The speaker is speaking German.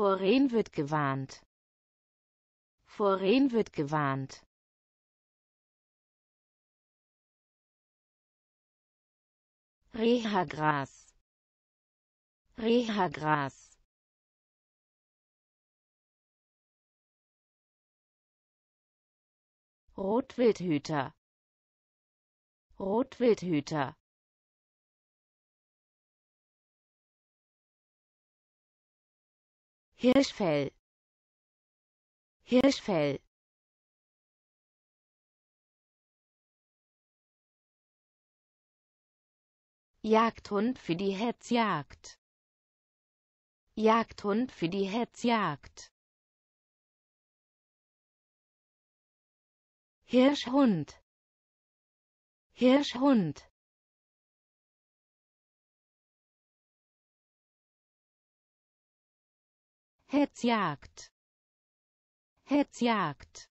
Vor Rehen wird gewarnt. Vor Rehen wird gewarnt. Rehagras. Rehagras. Rotwildhüter. Rotwildhüter. Hirschfell Hirschfell Jagdhund für die Hetzjagd Jagdhund für die Hetzjagd Hirschhund Hirschhund Hetzjagd. Hetzjagd.